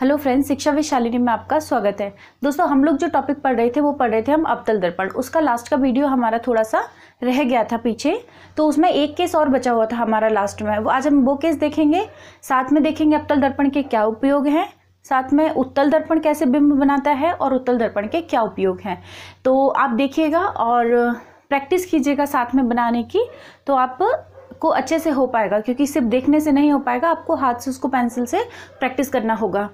hello friends शिक्षा विशालिनी में आपका स्वागत है दोस्तों हम लोग जो टॉपिक पढ़ रहे थे वो पढ़ रहे थे हम अबतल दर्पण उसका लास्ट का वीडियो हमारा थोड़ा सा रह गया था पीछे तो उसमें एक केस और बचा हुआ था हमारा लास्ट में वो आज हम वो केस देखेंगे साथ में देखेंगे अबतल दर्पण के क्या उपयोग हैं साथ में उत्तल दर्पण कैसे बिंब बनाता है और उत्तल दर्पण के क्या उपयोग हैं तो आप देखिएगा और प्रैक्टिस कीजिएगा साथ में बनाने की तो आप को अच्छे से हो पाएगा क्योंकि सिर्फ देखने से नहीं हो पाएगा आपको हाथ से उसको पेंसिल से प्रैक्टिस करना होगा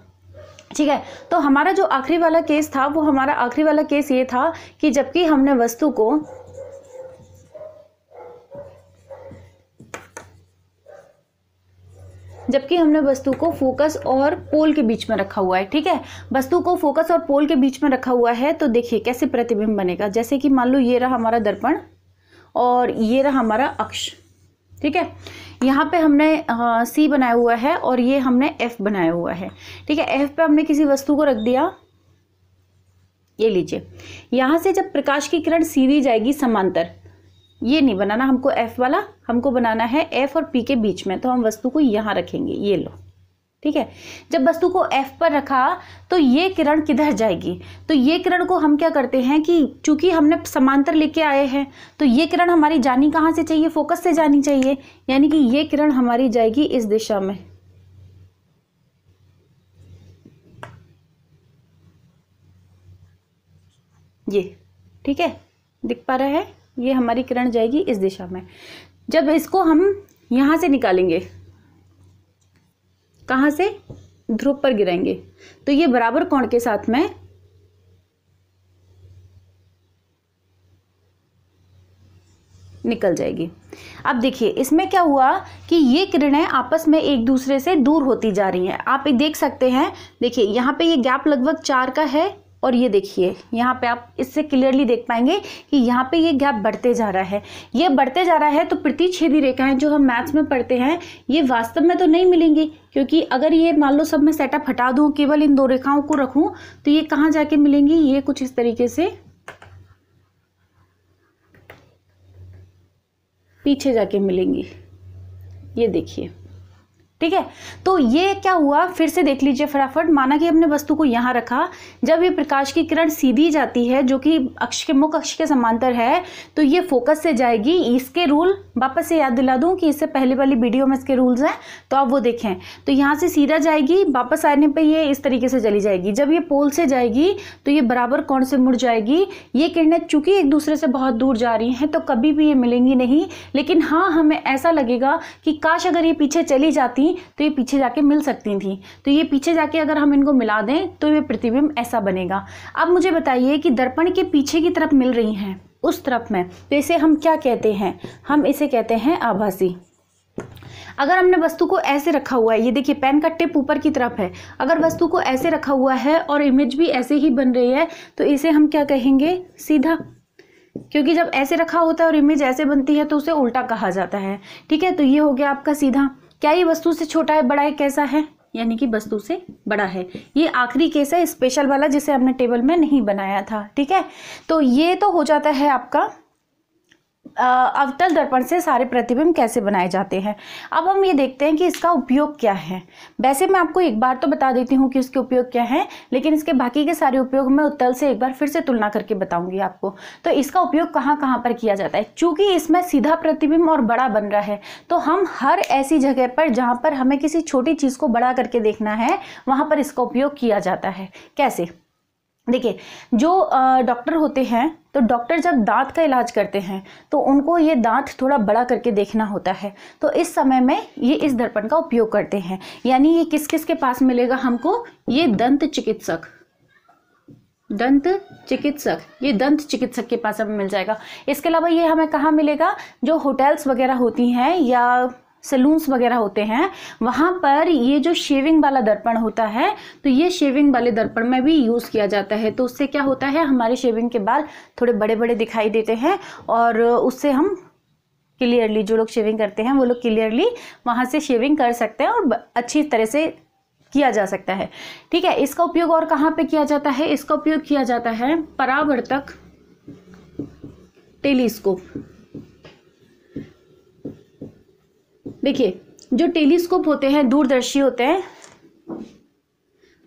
ठीक है तो हमारा जो आखिरी वाला केस था वो हमारा आखिरी वाला केस ये था कि जबकि हमने वस्तु को जबकि हमने वस्तु को फोकस और पोल के बीच में रखा हुआ है ठीक है वस्तु को फोकस और पोल के बीच में रखा हुआ है तो देखिए कैसे प्रतिबिंब बनेगा जैसे कि मान लो ये रहा हमारा दर्पण और ये रहा हमारा अक्ष ठीक है यहाँ पे हमने सी बनाया हुआ है और ये हमने एफ बनाया हुआ है ठीक है एफ पे हमने किसी वस्तु को रख दिया ये लीजिए यहाँ से जब प्रकाश की किरण सीधी जाएगी समांतर ये नहीं बनाना हमको एफ वाला हमको बनाना है एफ और पी के बीच में तो हम वस्तु को यहाँ रखेंगे ये लो ठीक है जब वस्तु को एफ पर रखा तो ये किरण किधर जाएगी तो ये किरण को हम क्या करते हैं कि चूंकि हमने समांतर लेके आए हैं तो ये किरण हमारी जानी कहाँ से चाहिए फोकस से जानी चाहिए यानी कि ये किरण हमारी जाएगी इस दिशा में ये ठीक है दिख पा रहा है ये हमारी किरण जाएगी इस दिशा में जब इसको हम यहाँ से निकालेंगे कहाँ से ध्रुव पर गिरेंगे तो ये बराबर कोण के साथ में निकल जाएगी अब देखिए इसमें क्या हुआ कि ये किरणें आपस में एक दूसरे से दूर होती जा रही हैं आप देख सकते हैं देखिए यहाँ पे ये गैप लगभग चार का है और ये देखिए यहाँ पे आप इससे क्लियरली देख पाएंगे कि यहाँ पे ये गैप बढ़ते जा रहा है ये बढ़ते जा रहा है तो प्रतिच्छेदी रेखाएं जो हम मैथ्स में पढ़ते हैं ये वास्तव में तो नहीं मिलेंगी क्योंकि अगर ये मान लो सब मैं सेटअप हटा दूँ केवल इन दो रेखाओं को रखूँ तो ये कहाँ जाके मिलेंगी ये कुछ इस तरीके से पीछे जाके मिलेंगी ये देखिए ठीक है तो ये क्या हुआ फिर से देख लीजिए फटाफट माना कि हमने वस्तु को यहाँ रखा जब ये प्रकाश की किरण सीधी जाती है जो कि अक्ष के मुख अक्ष के समांतर है तो ये फोकस से जाएगी इसके रूल वापस से याद दिला दूँ कि इससे पहले वाली वीडियो में इसके रूल्स हैं तो आप वो देखें तो यहाँ से सीधा जाएगी वापस आने पर ये इस तरीके से चली जाएगी जब ये पोल से जाएगी तो ये बराबर कौन से मुड़ जाएगी ये किरणें चूँकि एक दूसरे से बहुत दूर जा रही हैं तो कभी भी ये मिलेंगी नहीं लेकिन हाँ हमें ऐसा लगेगा कि काश अगर ये पीछे चली जाती तो ये पीछे जाके मिल सकती थी तो ये पीछे जाके अगर हम इनको मिला दें तो ये प्रतिबिंब ऐसा बनेगा अब मुझे बताइए कि दर्पण के पीछे की तरफ मिल रही हैं उस तरफ में तो इसे हम क्या कहते हैं हम इसे कहते हैं आभासी अगर हमने वस्तु को ऐसे रखा हुआ है ये देखिए पेन का टिप ऊपर की तरफ है अगर वस्तु को ऐसे रखा हुआ है और इमेज भी ऐसे ही बन रही है तो इसे हम क्या कहेंगे सीधा क्योंकि जब ऐसे रखा होता है और इमेज ऐसे बनती है तो उसे उल्टा कहा जाता है ठीक है तो ये हो गया आपका सीधा क्या ये वस्तु से छोटा है बड़ा है कैसा है यानी कि वस्तु से बड़ा है ये आखिरी केस है स्पेशल वाला जिसे हमने टेबल में नहीं बनाया था ठीक है तो ये तो हो जाता है आपका अवतल दर्पण से सारे प्रतिबिंब कैसे बनाए जाते हैं अब हम ये देखते हैं कि इसका उपयोग क्या है वैसे मैं आपको एक बार तो बता देती हूँ कि इसके उपयोग क्या है लेकिन इसके बाकी के सारे उपयोग मैं उत्तल से एक बार फिर से तुलना करके बताऊंगी आपको तो इसका उपयोग कहाँ कहाँ पर किया जाता है चूंकि इसमें सीधा प्रतिबिंब और बड़ा बन रहा है तो हम हर ऐसी जगह पर जहाँ पर हमें किसी छोटी चीज़ को बड़ा करके देखना है वहां पर इसका उपयोग किया जाता है कैसे देखिए जो डॉक्टर होते हैं तो डॉक्टर जब दांत का इलाज करते हैं तो उनको ये दांत थोड़ा बड़ा करके देखना होता है तो इस समय में ये इस दर्पण का उपयोग करते हैं यानी ये किस किस के पास मिलेगा हमको ये दंत चिकित्सक दंत चिकित्सक ये दंत चिकित्सक के पास हमें मिल जाएगा इसके अलावा ये हमें कहाँ मिलेगा जो होटल्स वगैरह होती हैं या सलून्स वगैरह होते हैं वहाँ पर ये जो शेविंग वाला दर्पण होता है तो ये शेविंग वाले दर्पण में भी यूज़ किया जाता है तो उससे क्या होता है हमारे शेविंग के बाल थोड़े बड़े बड़े दिखाई देते हैं और उससे हम क्लियरली जो लोग शेविंग करते हैं वो लोग क्लियरली वहाँ से शेविंग कर सकते हैं और अच्छी तरह से किया जा सकता है ठीक है इसका उपयोग और कहाँ पर किया जाता है इसका उपयोग किया जाता है परावर्तक टेलीस्कोप देखिए जो टेलीस्कोप होते हैं दूरदर्शी होते हैं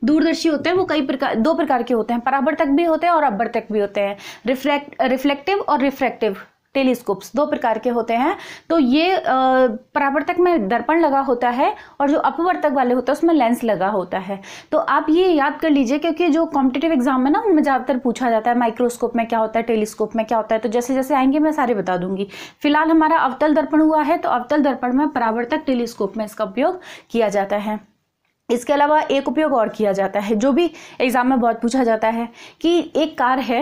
दूरदर्शी होते हैं वो कई प्रकार दो प्रकार के होते हैं परावर्तक भी होते हैं और अवर्तक भी होते हैं रिफ्लेक्ट रिफ्लेक्टिव और रिफ्रैक्टिव टेलीस्कोप्स दो प्रकार के होते हैं तो ये परावर्तक में दर्पण लगा होता है और जो अपवर्तक वाले होते हैं उसमें लेंस लगा होता है तो आप ये याद कर लीजिए क्योंकि जो कॉम्पिटेटिव एग्जाम है ना उनमें ज़्यादातर पूछा जाता है माइक्रोस्कोप में क्या होता है टेलीस्कोप में क्या होता है तो जैसे जैसे आएंगे मैं सारे बता दूंगी फिलहाल हमारा अवतल दर्पण हुआ है तो अवतल दर्पण में परावर्तक टेलीस्कोप में इसका उपयोग किया जाता है इसके अलावा एक उपयोग और किया जाता है जो भी एग्ज़ाम में बहुत पूछा जाता है कि एक कार है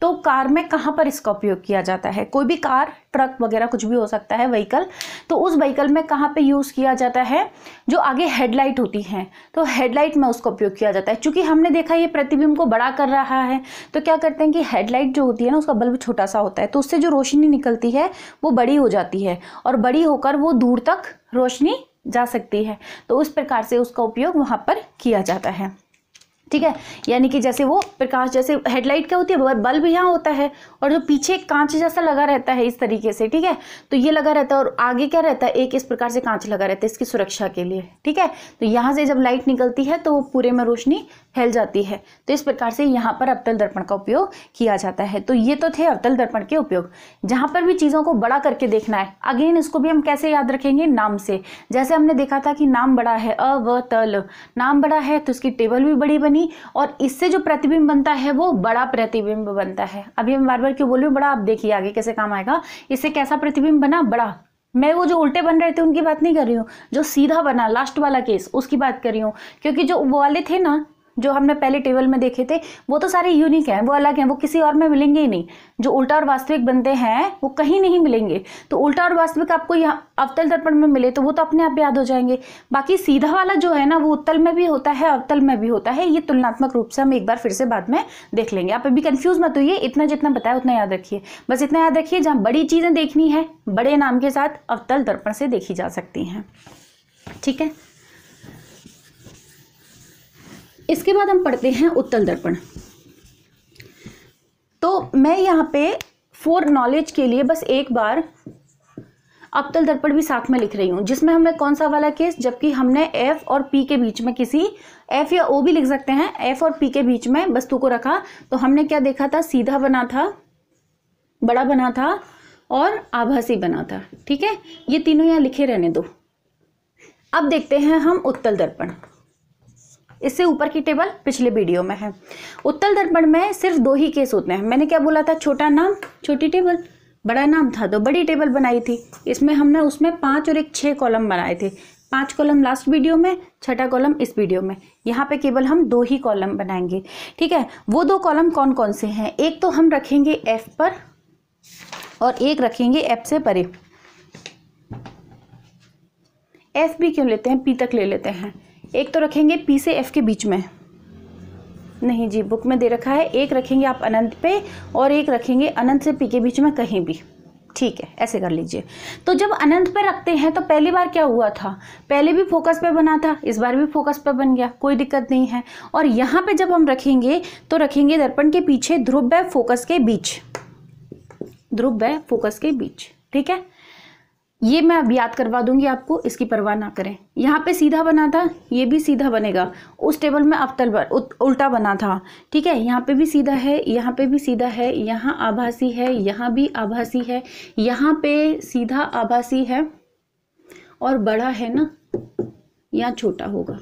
तो कार में कहाँ पर इसका उपयोग किया जाता है कोई भी कार ट्रक वगैरह कुछ भी हो सकता है व्हीकल तो उस व्हीकल में कहाँ पे यूज़ किया जाता है जो आगे हेडलाइट होती है तो हेडलाइट में उसका उपयोग किया जाता है चूंकि हमने देखा ये प्रतिबिंब को बड़ा कर रहा है तो क्या करते हैं कि हेडलाइट जो होती है ना उसका बल्ब छोटा सा होता है तो उससे जो रोशनी निकलती है वो बड़ी हो जाती है और बड़ी होकर वो दूर तक रोशनी जा सकती है तो उस प्रकार से उसका उपयोग वहाँ पर किया जाता है ठीक है यानी कि जैसे वो प्रकाश जैसे हेडलाइट क्या होती है बल्ब यहाँ होता है और जो पीछे कांच जैसा लगा रहता है इस तरीके से ठीक है तो ये लगा रहता है और आगे क्या रहता है एक इस प्रकार से कांच लगा रहता है इसकी सुरक्षा के लिए ठीक है तो यहाँ से जब लाइट निकलती है तो वो पूरे में रोशनी फैल जाती है तो इस प्रकार से यहाँ पर अवतल दर्पण का उपयोग किया जाता है तो ये तो थे अवतल दर्पण के उपयोग जहाँ पर भी चीज़ों को बड़ा करके देखना है अगेन इसको भी हम कैसे याद रखेंगे नाम से जैसे हमने देखा था कि नाम बड़ा है अ व तल नाम बड़ा है तो उसकी टेबल भी बड़ी बनी और इससे जो प्रतिबिंब बनता है वो बड़ा प्रतिबिंब बनता है अभी हम बार बार क्यों बोल बड़ा आप देखिए आगे कैसे काम आएगा इससे कैसा प्रतिबिंब बना बड़ा मैं वो जो उल्टे बन रहे थे उनकी बात नहीं कर रही हूँ जो सीधा बना लास्ट वाला केस उसकी बात कर रही हूँ क्योंकि जो वो वाले थे ना जो हमने पहले टेबल में देखे थे वो तो सारे यूनिक हैं वो अलग हैं वो किसी और में मिलेंगे ही नहीं जो उल्टा और वास्तविक बनते हैं वो कहीं नहीं मिलेंगे तो उल्टा और वास्तविक आपको यहाँ अवतल दर्पण में मिले तो वो तो अपने आप याद हो जाएंगे बाकी सीधा वाला जो है ना वो उत्तल में भी होता है अवतल में भी होता है ये तुलनात्मक रूप से हम एक बार फिर से बाद में देख लेंगे आप अभी कन्फ्यूज मत होइए इतना जितना बताया उतना याद रखिए बस इतना याद रखिए जहाँ बड़ी चीज़ें देखनी है बड़े नाम के साथ अवतल दर्पण से देखी जा सकती हैं ठीक है इसके बाद हम पढ़ते हैं उत्तल दर्पण तो मैं यहाँ पे फॉर नॉलेज के लिए बस एक बार अवतल दर्पण भी साथ में लिख रही हूँ जिसमें हमने कौन सा वाला केस जबकि हमने एफ और पी के बीच में किसी एफ या ओ भी लिख सकते हैं एफ और पी के बीच में वस्तु को रखा तो हमने क्या देखा था सीधा बना था बड़ा बना था और आभासी बना था ठीक है ये तीनों यहाँ लिखे रहने दो अब देखते हैं हम उत्तल दर्पण इससे ऊपर की टेबल पिछले वीडियो में है उत्तल दर्पण में सिर्फ दो ही केस होते हैं मैंने क्या बोला था छोटा नाम छोटी टेबल बड़ा नाम था तो बड़ी टेबल बनाई थी इसमें हमने उसमें पाँच और एक छः कॉलम बनाए थे पांच कॉलम लास्ट वीडियो में छठा कॉलम इस वीडियो में यहाँ पे केवल हम दो ही कॉलम बनाएंगे ठीक है वो दो कॉलम कौन कौन से हैं एक तो हम रखेंगे एफ पर और एक रखेंगे एफ से परे एफ भी क्यों लेते हैं पी तक ले लेते हैं एक तो रखेंगे पी से एफ़ के बीच में नहीं जी बुक में दे रखा है एक रखेंगे आप अनंत पे और एक रखेंगे अनंत से पी के बीच में कहीं भी ठीक है ऐसे कर लीजिए तो जब अनंत पे रखते हैं तो पहली बार क्या हुआ था पहले भी फोकस पे बना था इस बार भी फोकस पे बन गया कोई दिक्कत नहीं है और यहाँ पे जब हम रखेंगे तो रखेंगे दर्पण के पीछे ध्रुव व फोकस के बीच ध्रुव व फोकस के बीच ठीक है ये मैं अब याद करवा दूंगी आपको इसकी परवाह ना करें यहाँ पे सीधा बना था ये भी सीधा बनेगा उस टेबल में अवतल उल्टा बना था ठीक है यहाँ पे भी सीधा है यहाँ पे भी सीधा है यहाँ आभासी है यहाँ भी आभासी है यहाँ पे सीधा आभासी है और बड़ा है ना यहाँ छोटा होगा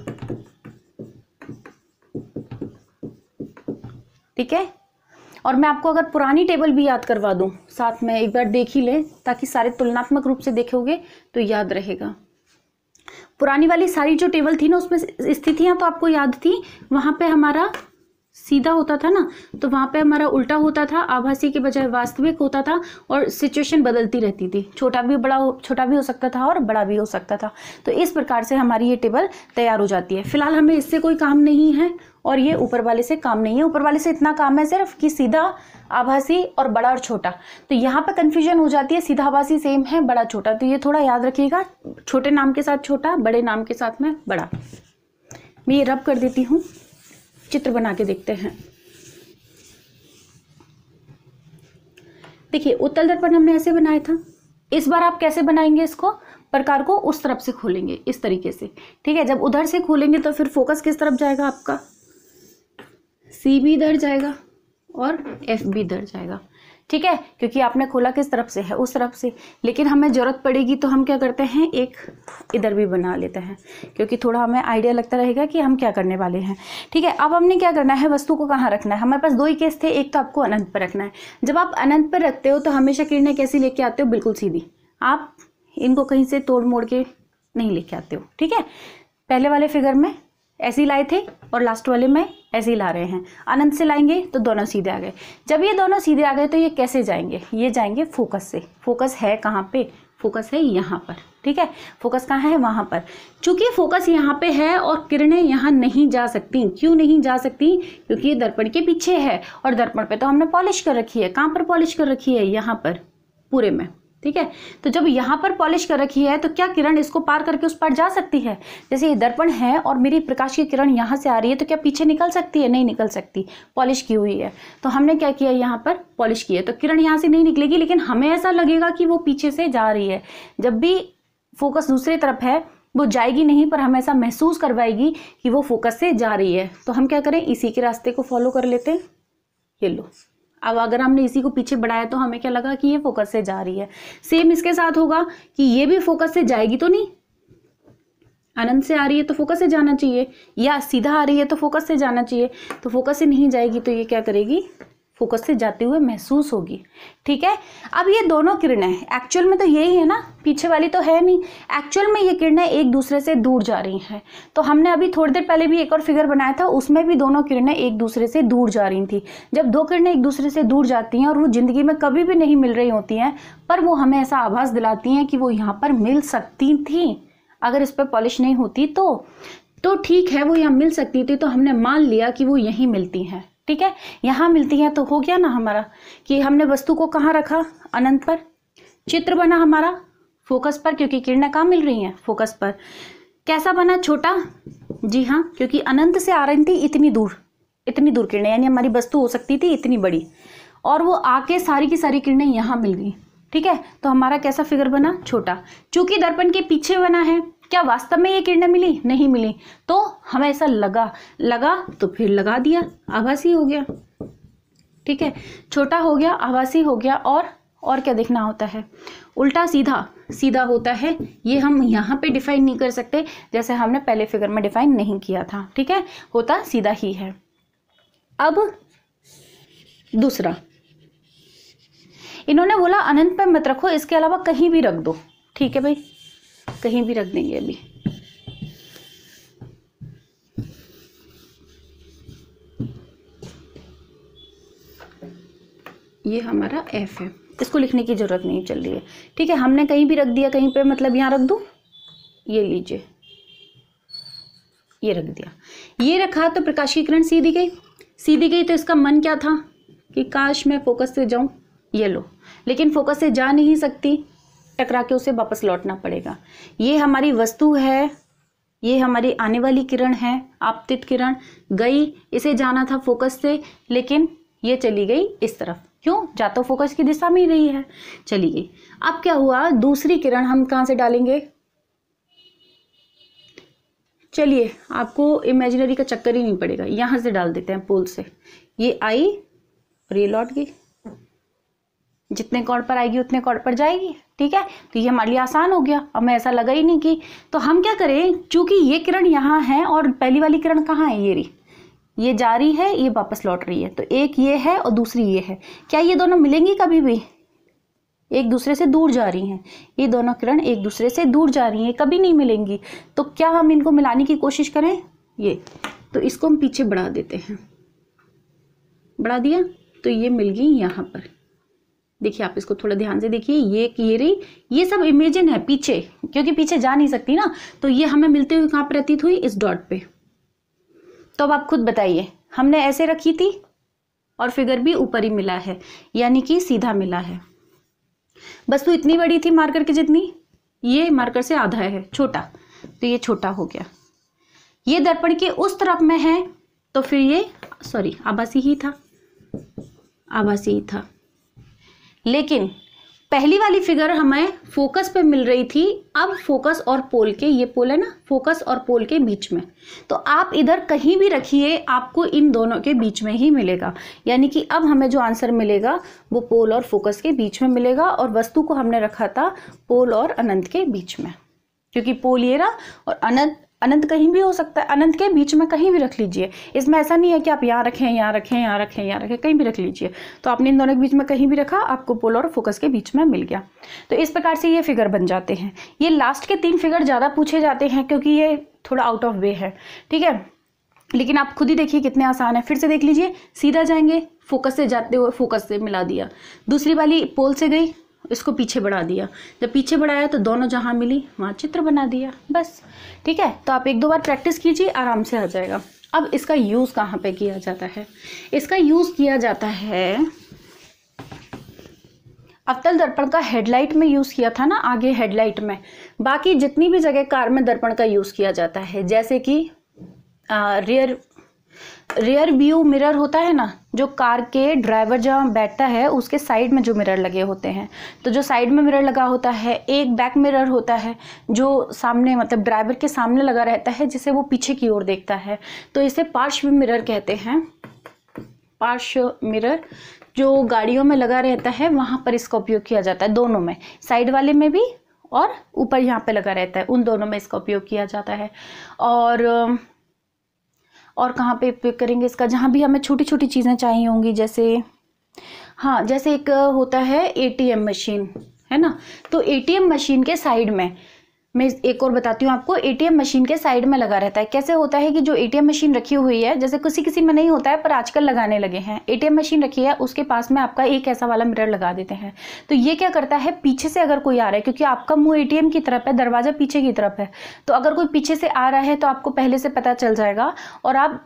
ठीक है और मैं आपको अगर पुरानी टेबल भी याद करवा दूँ साथ में एक बार देख ही लें ताकि सारे तुलनात्मक रूप से देखोगे तो याद रहेगा पुरानी वाली सारी जो टेबल थी ना उसमें स्थितियाँ तो आपको याद थी वहाँ पे हमारा सीधा होता था ना तो वहाँ पे हमारा उल्टा होता था आभासी के बजाय वास्तविक होता था और सिचुएशन बदलती रहती थी छोटा भी बड़ा छोटा भी हो सकता था और बड़ा भी हो सकता था तो इस प्रकार से हमारी ये टेबल तैयार हो जाती है फिलहाल हमें इससे कोई काम नहीं है और ये ऊपर वाले से काम नहीं है ऊपर वाले से इतना काम है सिर्फ कि सीधा आभासी और बड़ा और छोटा तो यहाँ पर कन्फ्यूजन हो जाती है सीधा आभासी सेम है बड़ा छोटा तो ये थोड़ा याद रखिएगा छोटे नाम के साथ छोटा बड़े नाम के साथ में बड़ा मैं ये रब कर देती हूँ चित्र बना के देखते हैं देखिए उत्तल दर्पण हमने ऐसे बनाया था इस बार आप कैसे बनाएंगे इसको प्रकार को उस तरफ से खोलेंगे इस तरीके से ठीक है जब उधर से खोलेंगे तो फिर फोकस किस तरफ जाएगा आपका सी बी इधर जाएगा और एफ बी इधर जाएगा ठीक है क्योंकि आपने खोला किस तरफ से है उस तरफ से लेकिन हमें ज़रूरत पड़ेगी तो हम क्या करते हैं एक इधर भी बना लेते हैं क्योंकि थोड़ा हमें आइडिया लगता रहेगा कि हम क्या करने वाले हैं ठीक है अब हमने क्या करना है वस्तु को कहाँ रखना है हमारे पास दो ही केस थे एक तो आपको अनंत पर रखना है जब आप अनंत पर रखते हो तो हमेशा किरणें कैसी लेके आते हो बिल्कुल सीधी आप इनको कहीं से तोड़ मोड़ के नहीं लेके आते हो ठीक है पहले वाले फिगर में ऐसे ही लाए थे और लास्ट वाले में ऐसे ही ला रहे हैं अनंत से लाएंगे तो दोनों सीधे आ गए जब ये दोनों सीधे आ गए तो ये कैसे जाएंगे ये जाएंगे फोकस से फोकस है कहाँ पे फोकस है यहाँ पर ठीक है फोकस कहाँ है वहाँ पर चूंकि फोकस यहाँ पे है और किरणें यहाँ नहीं जा सकती क्यों नहीं जा सकती क्योंकि ये दर्पण के पीछे है और दर्पण पे तो हमने पॉलिश कर रखी है कहाँ पर पॉलिश कर रखी है यहाँ पर पूरे में ठीक है तो जब यहाँ पर पॉलिश कर रखी है तो क्या किरण इसको पार करके उस पर जा सकती है जैसे ये दर्पण है और मेरी प्रकाश की किरण यहाँ से आ रही है तो क्या पीछे निकल सकती है नहीं निकल सकती पॉलिश की हुई है तो हमने क्या किया यहाँ पर पॉलिश की है तो किरण यहाँ से नहीं निकलेगी लेकिन हमें ऐसा लगेगा कि वो पीछे से जा रही है जब भी फोकस दूसरी तरफ है वो जाएगी नहीं पर हम ऐसा महसूस करवाएगी कि वो फोकस से जा रही है तो हम क्या करें इसी के रास्ते को फॉलो कर लेते हैं ये लो अब अगर हमने इसी को पीछे बढ़ाया तो हमें क्या लगा कि ये फोकस से जा रही है सेम इसके साथ होगा कि ये भी फोकस से जाएगी तो नहीं अनंत से आ रही है तो फोकस से जाना चाहिए या सीधा आ रही है तो फोकस से जाना चाहिए तो फोकस से नहीं जाएगी तो ये क्या करेगी फोकस से जाते हुए महसूस होगी ठीक है अब ये दोनों किरणें एक्चुअल में तो यही है ना पीछे वाली तो है नहीं एक्चुअल में ये किरणें एक दूसरे से दूर जा रही हैं तो हमने अभी थोड़ी देर पहले भी एक और फिगर बनाया था उसमें भी दोनों किरणें एक दूसरे से दूर जा रही थी जब दो किरणें एक दूसरे से दूर जाती हैं और वो ज़िंदगी में कभी भी नहीं मिल रही होती हैं पर वो हमें ऐसा आभास दिलाती हैं कि वो यहाँ पर मिल सकती थी अगर इस पर पॉलिश नहीं होती तो तो ठीक है वो यहाँ मिल सकती थी तो हमने मान लिया कि वो यहीं मिलती हैं ठीक है यहाँ मिलती है तो हो गया ना हमारा कि हमने वस्तु को कहाँ रखा अनंत पर चित्र बना हमारा फोकस पर क्योंकि किरणें कहाँ मिल रही हैं फोकस पर कैसा बना छोटा जी हाँ क्योंकि अनंत से आ रही थी इतनी दूर इतनी दूर किरणें यानी हमारी वस्तु हो सकती थी इतनी बड़ी और वो आके सारी की सारी किरणें यहाँ मिल गई ठीक है तो हमारा कैसा फिगर बना छोटा चूंकि दर्पण के पीछे बना है क्या वास्तव में ये किरणें मिली नहीं मिली तो हमें ऐसा लगा लगा तो फिर लगा दिया आभासी हो गया ठीक है छोटा हो गया आभासी हो गया और और क्या देखना होता है उल्टा सीधा सीधा होता है ये हम यहाँ पे डिफाइन नहीं कर सकते जैसे हमने पहले फिगर में डिफाइन नहीं किया था ठीक है होता सीधा ही है अब दूसरा इन्होंने बोला अनंत पे मत रखो इसके अलावा कहीं भी रख दो ठीक है भाई कहीं भी रख देंगे अभी ये हमारा एफ है इसको लिखने की ज़रूरत नहीं चल रही है ठीक है हमने कहीं भी रख दिया कहीं पे मतलब यहाँ रख दूँ ये लीजिए ये रख दिया ये रखा तो प्रकाश की किरण सीधी गई सीधी गई तो इसका मन क्या था कि काश मैं फोकस से जाऊँ ये लो लेकिन फोकस से जा नहीं सकती टकरा के उसे वापस लौटना पड़ेगा ये हमारी वस्तु है ये हमारी आने वाली किरण है आपतित किरण गई इसे जाना था फोकस से लेकिन ये चली गई इस तरफ क्यों जा तो फोकस की दिशा में ही रही है चली गई अब क्या हुआ दूसरी किरण हम कहाँ से डालेंगे चलिए आपको इमेजिनरी का चक्कर ही नहीं पड़ेगा यहाँ से डाल देते हैं पोल से ये आई और ये लौट गई जितने कॉर्ड पर आएगी उतने कॉर्ड पर जाएगी ठीक है तो ये हमारे लिए आसान हो गया हमें ऐसा लगा ही नहीं कि तो हम क्या करें चूंकि ये किरण यहाँ है और पहली वाली किरण कहाँ है ये रही ये जा रही है ये वापस लौट रही है तो एक ये है और दूसरी ये है क्या ये दोनों मिलेंगी कभी भी एक दूसरे से दूर जा रही हैं ये दोनों किरण एक दूसरे से दूर जा रही हैं कभी नहीं मिलेंगी तो क्या हम इनको मिलाने की कोशिश करें ये तो इसको हम पीछे बढ़ा देते हैं बढ़ा दिया तो ये मिल गई यहाँ पर देखिए आप इसको थोड़ा ध्यान से देखिए ये ये रही ये सब इमेजिन है पीछे क्योंकि पीछे जा नहीं सकती ना तो ये हमें मिलते हुए कहाँ प्रतीत हुई इस डॉट पे तो अब आप खुद बताइए हमने ऐसे रखी थी और फिगर भी ऊपर ही मिला है यानी कि सीधा मिला है वस्तु तो इतनी बड़ी थी मार्कर की जितनी ये मार्कर से आधा है छोटा तो ये छोटा हो गया ये दर्पण के उस तरफ में है तो फिर ये सॉरी आभासी ही था आभासी ही था लेकिन पहली वाली फिगर हमें फोकस पे मिल रही थी अब फोकस और पोल के ये पोल है ना फोकस और पोल के बीच में तो आप इधर कहीं भी रखिए आपको इन दोनों के बीच में ही मिलेगा यानी कि अब हमें जो आंसर मिलेगा वो पोल और फोकस के बीच में मिलेगा और वस्तु को हमने रखा था पोल और अनंत के बीच में क्योंकि पोल ये रहा और अनंत अनंत कहीं भी हो सकता है अनंत के बीच में कहीं भी रख लीजिए इसमें ऐसा नहीं है कि आप यहाँ रखें यहाँ रखें यहाँ रखें यहाँ रखें कहीं भी रख लीजिए तो आपने इन दोनों के बीच में कहीं भी रखा आपको पोल और फोकस के बीच में मिल गया तो इस प्रकार से ये फिगर बन जाते हैं ये लास्ट के तीन फिगर ज़्यादा पूछे जाते हैं क्योंकि ये थोड़ा आउट ऑफ वे है ठीक है लेकिन आप खुद ही देखिए कितने आसान है फिर से देख लीजिए सीधा जाएंगे फोकस से जाते हुए फोकस से मिला दिया दूसरी वाली पोल से गई इसको पीछे बढ़ा दिया जब पीछे बढ़ाया तो दोनों जहाँ मिली वहाँ चित्र बना दिया बस ठीक है तो आप एक दो बार प्रैक्टिस कीजिए आराम से आ जाएगा अब इसका यूज़ कहाँ पे किया जाता है इसका यूज़ किया जाता है अवतल दर्पण का हेडलाइट में यूज़ किया था ना आगे हेडलाइट में बाकी जितनी भी जगह कार में दर्पण का यूज़ किया जाता है जैसे कि रियर रियर व्यू मिरर होता है ना जो कार के ड्राइवर जहाँ बैठता है उसके साइड में जो मिरर लगे होते हैं तो जो साइड में मिरर लगा होता है एक बैक मिरर होता है जो सामने मतलब ड्राइवर के सामने लगा रहता है जिसे वो पीछे की ओर देखता है तो इसे पार्श्व मिरर कहते हैं पार्श्व मिरर जो गाड़ियों में लगा रहता है वहाँ पर इसका उपयोग किया जाता है दोनों में साइड वाले में भी और ऊपर यहाँ पे लगा रहता है उन दोनों में इसका उपयोग किया जाता है और और कहाँ पे उपयोग करेंगे इसका जहाँ भी हमें छोटी छोटी चीज़ें चाहिए होंगी जैसे हाँ जैसे एक होता है एटीएम मशीन है ना तो एटीएम मशीन के साइड में मैं एक और बताती हूँ आपको एटीएम मशीन के साइड में लगा रहता है कैसे होता है कि जो एटीएम मशीन रखी हुई है जैसे किसी किसी में नहीं होता है पर आजकल लगाने लगे हैं एटीएम मशीन रखी है उसके पास में आपका एक ऐसा वाला मिरर लगा देते हैं तो ये क्या करता है पीछे से अगर कोई आ रहा है क्योंकि आपका मुंह ए की तरफ है दरवाज़ा पीछे की तरफ है तो अगर कोई पीछे से आ रहा है तो आपको पहले से पता चल जाएगा और आप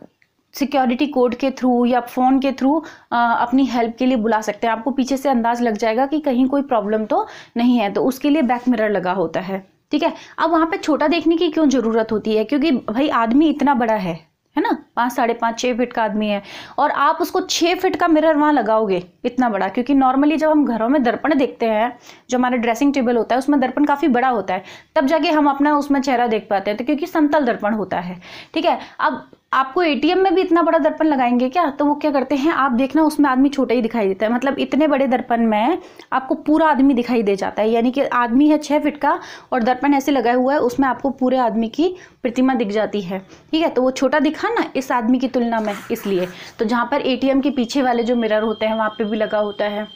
सिक्योरिटी कोड के थ्रू या फ़ोन के थ्रू अपनी हेल्प के लिए बुला सकते हैं आपको पीछे से अंदाज लग जाएगा कि कहीं कोई प्रॉब्लम तो नहीं है तो उसके लिए बैक मिरर लगा होता है ठीक है अब वहाँ पे छोटा देखने की क्यों ज़रूरत होती है क्योंकि भाई आदमी इतना बड़ा है है ना पाँच साढ़े पाँच छः फिट का आदमी है और आप उसको छः फिट का मिरर वहाँ लगाओगे इतना बड़ा क्योंकि नॉर्मली जब हम घरों में दर्पण देखते हैं जो हमारा ड्रेसिंग टेबल होता है उसमें दर्पण काफ़ी बड़ा होता है तब जाके हम अपना उसमें चेहरा देख पाते हैं तो क्योंकि समतल दर्पण होता है ठीक है अब आपको एटीएम में भी इतना बड़ा दर्पण लगाएंगे क्या तो वो क्या करते हैं आप देखना उसमें आदमी छोटा ही दिखाई देता है मतलब इतने बड़े दर्पण में आपको पूरा आदमी दिखाई दे जाता है यानी कि आदमी है छः फिट का और दर्पण ऐसे लगा हुआ है उसमें आपको पूरे आदमी की प्रतिमा दिख जाती है ठीक है तो वो छोटा दिखा ना इस आदमी की तुलना में इसलिए तो जहाँ पर ए के पीछे वाले जो मिरर होते हैं वहाँ पर भी लगा होता है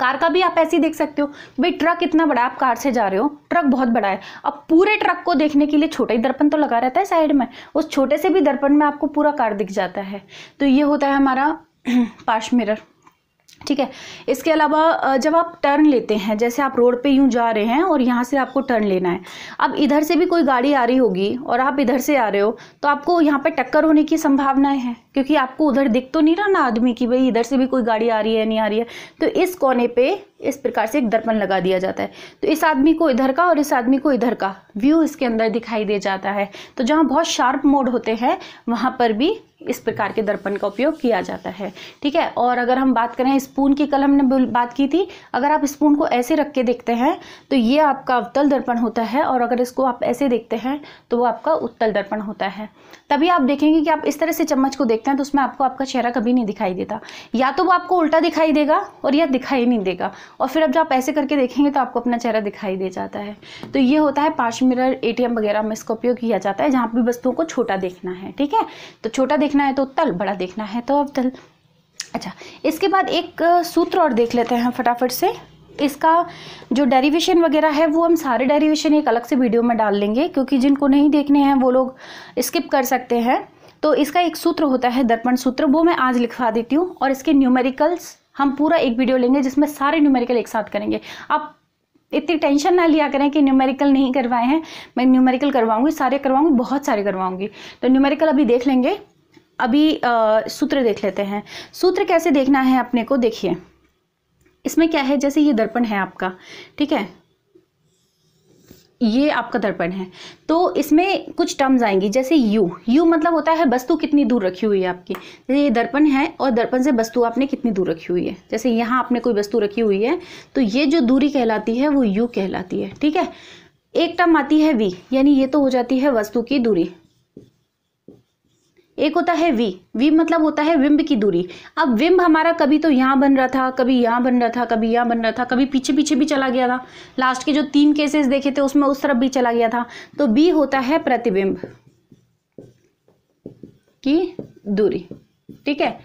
कार का भी आप ऐसे ही देख सकते हो भाई ट्रक इतना बड़ा आप कार से जा रहे हो ट्रक बहुत बड़ा है अब पूरे ट्रक को देखने के लिए छोटा ही दर्पण तो लगा रहता है साइड में उस छोटे से भी दर्पण में आपको पूरा कार दिख जाता है तो ये होता है हमारा पार्श मिरर ठीक है इसके अलावा जब आप टर्न लेते हैं जैसे आप रोड पे यूँ जा रहे हैं और यहाँ से आपको टर्न लेना है अब इधर से भी कोई गाड़ी आ रही होगी और आप इधर से आ रहे हो तो आपको यहाँ पे टक्कर होने की संभावनाएं हैं क्योंकि आपको उधर दिख तो नहीं रहा ना आदमी कि भाई इधर से भी कोई गाड़ी आ रही है नहीं आ रही है तो इस कोने पर इस प्रकार से एक दर्पण लगा दिया जाता है तो इस आदमी को इधर का और इस आदमी को इधर का व्यू इसके अंदर दिखाई दे जाता है तो जहाँ बहुत शार्प मोड होते हैं वहाँ पर भी इस प्रकार के दर्पण का उपयोग किया जाता है ठीक है और अगर हम बात करें स्पून की कल हमने बात की थी अगर आप स्पून को ऐसे रख के देखते हैं तो ये आपका अवतल दर्पण होता है और अगर इसको आप ऐसे देखते हैं तो वो आपका उत्तल दर्पण होता है तभी आप देखेंगे कि आप इस तरह से चम्मच को देखते हैं तो उसमें आपको आपका चेहरा कभी नहीं दिखाई देता या तो वो आपको उल्टा दिखाई देगा और या दिखाई नहीं देगा और फिर अब जब आप ऐसे करके देखेंगे तो आपको अपना चेहरा दिखाई दे जाता है तो ये होता है पार्श मिरर एटीएम वगैरह में इसका उपयोग किया जाता है जहाँ पर वस्तुओं को छोटा देखना है ठीक है तो छोटा देखना है तो तल बड़ा देखना है तो अब तल अच्छा इसके बाद एक सूत्र और देख लेते हैं फटाफट से इसका जो डेरिवेशन वगैरह है वो हम सारे डेरिवेशन एक अलग से वीडियो में डाल लेंगे क्योंकि जिनको नहीं देखने हैं वो लोग स्किप कर सकते हैं तो इसका एक सूत्र होता है दर्पण सूत्र वो मैं आज लिखवा देती हूँ और इसके न्यूमेरिकल्स हम पूरा एक वीडियो लेंगे जिसमें सारे न्यूमेरिकल एक साथ करेंगे आप इतनी टेंशन ना लिया करें कि न्यूमेरिकल नहीं करवाए हैं मैं न्यूमेरिकल करवाऊंगी सारे करवाऊंगी बहुत सारे करवाऊंगी तो न्यूमेरिकल अभी देख लेंगे अभी सूत्र देख लेते हैं सूत्र कैसे देखना है अपने को देखिए इसमें क्या है जैसे ये दर्पण है आपका ठीक है ये आपका दर्पण है तो इसमें कुछ टर्म्स आएंगी जैसे यू यू मतलब होता है वस्तु कितनी दूर रखी हुई है आपकी जैसे ये दर्पण है और दर्पण से वस्तु आपने कितनी दूर रखी हुई है जैसे यहाँ आपने कोई वस्तु रखी हुई है तो ये जो दूरी कहलाती है वो यू कहलाती है ठीक है एक टर्म आती है वी यानी ये तो हो जाती है वस्तु की दूरी एक होता है वी वी मतलब होता है विम्ब की दूरी अब विम्ब हमारा कभी तो यहाँ बन रहा था कभी यहाँ बन रहा था कभी यहाँ बन रहा था कभी पीछे पीछे भी चला गया था लास्ट के जो तीन केसेस देखे थे उसमें उस तरफ भी चला गया था तो बी होता है प्रतिबिंब की दूरी ठीक है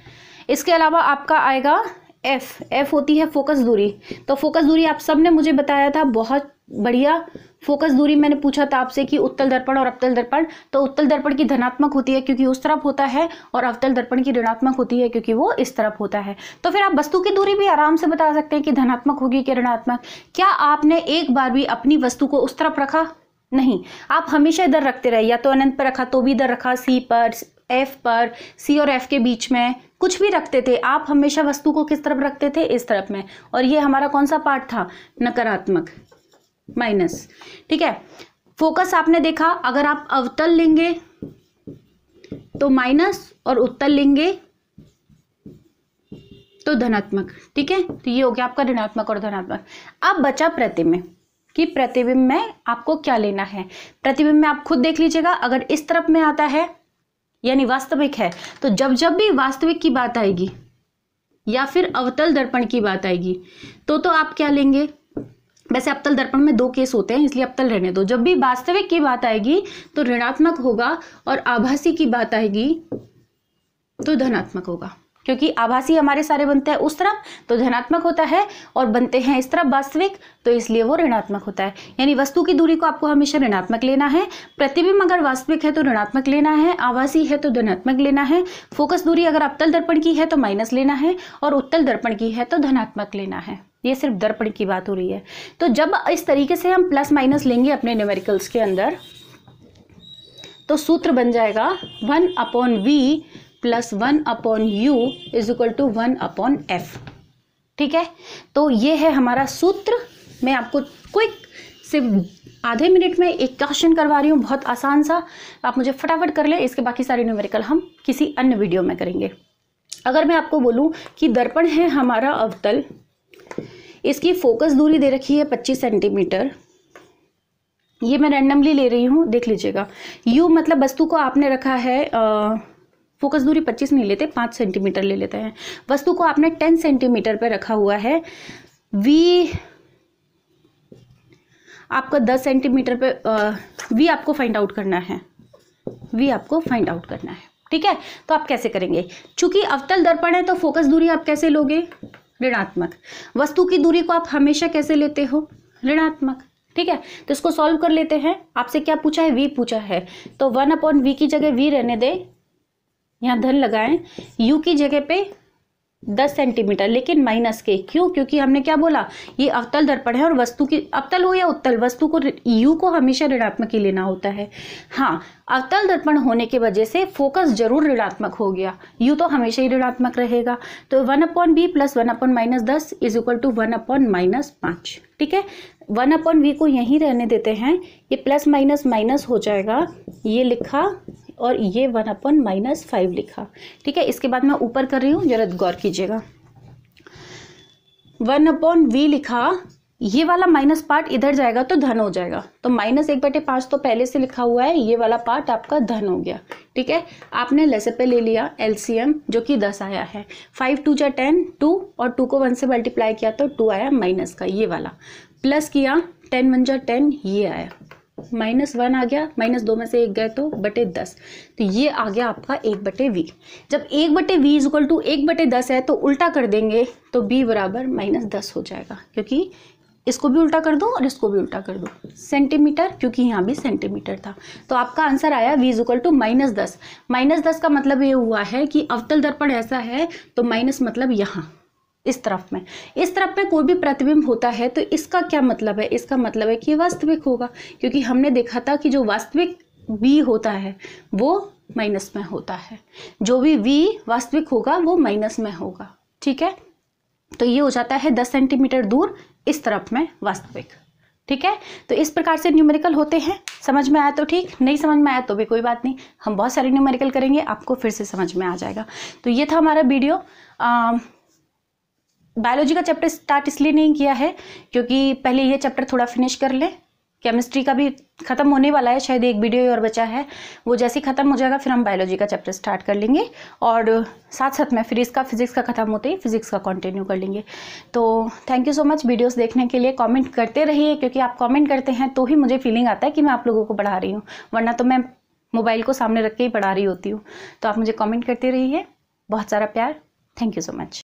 इसके अलावा आपका आएगा एफ एफ होती है फोकस दूरी तो फोकस दूरी आप सबने मुझे बताया था बहुत बढ़िया फोकस दूरी मैंने पूछा था आपसे कि उत्तल दर्पण और अवतल दर्पण तो उत्तल दर्पण की धनात्मक होती है क्योंकि उस तरफ होता है और अवतल दर्पण की ऋणात्मक होती है क्योंकि वो इस तरफ होता है तो फिर आप वस्तु की दूरी भी आराम से बता सकते हैं कि धनात्मक होगी कि ऋणात्मक क्या आपने एक बार भी अपनी वस्तु को उस तरफ रखा नहीं आप हमेशा इधर रखते रहे या तो अनंत पर रखा तो भी इधर रखा सी पर एफ पर सी और एफ के बीच में कुछ भी रखते थे आप हमेशा वस्तु को किस तरफ रखते थे इस तरफ में और ये हमारा कौन सा पार्ट था नकारात्मक माइनस ठीक है फोकस आपने देखा अगर आप अवतल लेंगे तो माइनस और उत्तल लेंगे तो धनात्मक ठीक है तो ये हो गया आपका ऋणात्मक और धनात्मक अब बचा प्रतिमे कि प्रतिबिंब में आपको क्या लेना है प्रतिबिंब में आप खुद देख लीजिएगा अगर इस तरफ में आता है यानी वास्तविक है तो जब जब भी वास्तविक की बात आएगी या फिर अवतल दर्पण की बात आएगी तो तो आप क्या लेंगे वैसे अपतल दर्पण में दो केस होते हैं इसलिए अपतल रहने दो जब भी वास्तविक की बात आएगी तो ऋणात्मक होगा और आभासी की बात आएगी तो धनात्मक होगा क्योंकि आभासी हमारे सारे बनते हैं उस तरफ तो धनात्मक होता है और बनते हैं इस तरफ वास्तविक तो इसलिए वो ऋणात्मक होता है यानी वस्तु की दूरी को आपको हमेशा ऋणात्मक लेना है प्रतिबिंब अगर वास्तविक है तो ऋणात्मक लेना है आभासी है तो धनात्मक लेना है फोकस दूरी अगर अवतल दर्पण की है तो माइनस लेना है और उत्तल दर्पण की है तो धनात्मक लेना है ये सिर्फ दर्पण की बात हो रही है तो जब इस तरीके से हम प्लस माइनस लेंगे अपने न्यूमेरिकल्स के अंदर तो सूत्र बन जाएगा one upon v plus one upon u is equal to one upon f ठीक है तो ये है हमारा सूत्र मैं आपको क्विक सिर्फ आधे मिनट में एक क्वेश्चन करवा रही हूँ बहुत आसान सा आप मुझे फटाफट कर लें इसके बाकी सारे न्यूमेरिकल हम किसी अन्य वीडियो में करेंगे अगर मैं आपको बोलूँ कि दर्पण है हमारा अवतल इसकी फोकस दूरी दे रखी है पच्चीस सेंटीमीटर ये मैं रैंडमली ले रही हूँ देख लीजिएगा यू मतलब वस्तु को आपने रखा है आ, फोकस दूरी 25 नहीं लेते 5 सेंटीमीटर ले लेते हैं वस्तु को आपने 10 सेंटीमीटर पर रखा हुआ है वी आपका 10 सेंटीमीटर पे आ, वी आपको फाइंड आउट करना है वी आपको फाइंड आउट करना है ठीक है तो आप कैसे करेंगे चूंकि अवतल दर्पण है तो फोकस दूरी आप कैसे लोगे ऋणात्मक वस्तु की दूरी को आप हमेशा कैसे लेते हो ऋणात्मक ठीक है तो इसको सॉल्व कर लेते हैं आपसे क्या पूछा है वी पूछा है तो वन अपॉन वी की जगह वी रहने दे यहाँ धन लगाएं यू की जगह पे दस सेंटीमीटर लेकिन माइनस के क्यों क्योंकि हमने क्या बोला ये अवतल दर्पण है और वस्तु की अवतल हो या उत्तल वस्तु को यू को हमेशा ऋणात्मक ही लेना होता है हाँ अवतल दर्पण होने की वजह से फोकस जरूर ऋणात्मक हो गया यू तो हमेशा ही ऋणात्मक रहेगा तो one upon b plus one upon minus दस is equal to one upon minus पाँच ठीक है वन अपॉन वी को यहीं रहने देते हैं ये प्लस माइनस माइनस हो जाएगा ये लिखा और ये वन अपन माइनस फाइव लिखा ठीक है इसके बाद मैं ऊपर कर रही हूँ जरा गौर कीजिएगा वन अपॉन वी लिखा ये वाला माइनस पार्ट इधर जाएगा तो धन हो जाएगा तो माइनस एक बटे पाँच तो पहले से लिखा हुआ है ये वाला पार्ट आपका धन हो गया ठीक है आपने लेसे पे ले लिया एलसीएम जो कि दस आया है फाइव टू जा टेन टू और टू को वन से मल्टीप्लाई किया तो टू आया माइनस का ये वाला प्लस किया टेन वन जा टेन ये आया माइनस वन आ गया माइनस दो में से एक गए तो बटे दस तो ये आ गया आपका एक बटे वी जब एक बटे वी इज इक्वल टू एक बटे दस है तो उल्टा कर देंगे तो बी बराबर माइनस दस हो जाएगा क्योंकि इसको भी उल्टा कर दो और इसको भी उल्टा कर दो सेंटीमीटर क्योंकि यहाँ भी सेंटीमीटर था तो आपका आंसर आया वी इक्वल टू माइनस दस माइनस दस का मतलब ये हुआ है कि अवतल दर्पण ऐसा है तो माइनस मतलब यहाँ इस तरफ में इस तरफ में कोई भी प्रतिबिंब होता है तो इसका क्या मतलब है इसका मतलब है कि वास्तविक होगा क्योंकि हमने देखा था कि जो वास्तविक बी होता है वो माइनस में होता है जो भी वी वास्तविक होगा वो माइनस में होगा ठीक है तो ये हो जाता है दस सेंटीमीटर दूर इस तरफ में वास्तविक ठीक है तो इस प्रकार से न्यूमेरिकल होते हैं समझ में आया तो ठीक नहीं समझ में आया तो भी कोई बात नहीं हम बहुत सारे न्यूमेरिकल करेंगे आपको फिर से समझ में आ जाएगा तो ये था हमारा वीडियो आ, बायोलॉजी का चैप्टर स्टार्ट इसलिए नहीं किया है क्योंकि पहले ये चैप्टर थोड़ा फिनिश कर लें केमिस्ट्री का भी ख़त्म होने वाला है शायद एक वीडियो और बचा है वो जैसे ही ख़त्म हो जाएगा फिर हम बायोलॉजी का चैप्टर स्टार्ट कर लेंगे और साथ साथ में फिर इसका फिजिक्स का ख़त्म होते ही फिजिक्स का कंटिन्यू कर लेंगे तो thank you so much videos देखने के लिए कमेंट करते रहिए क्योंकि आप कॉमेंट करते हैं तो ही मुझे फीलिंग आता है कि मैं आप लोगों को पढ़ा रही हूँ वरना तो मैं मोबाइल को सामने रख के ही पढ़ा रही होती हूँ तो आप मुझे कॉमेंट करते रहिए बहुत सारा प्यार थैंक यू सो मच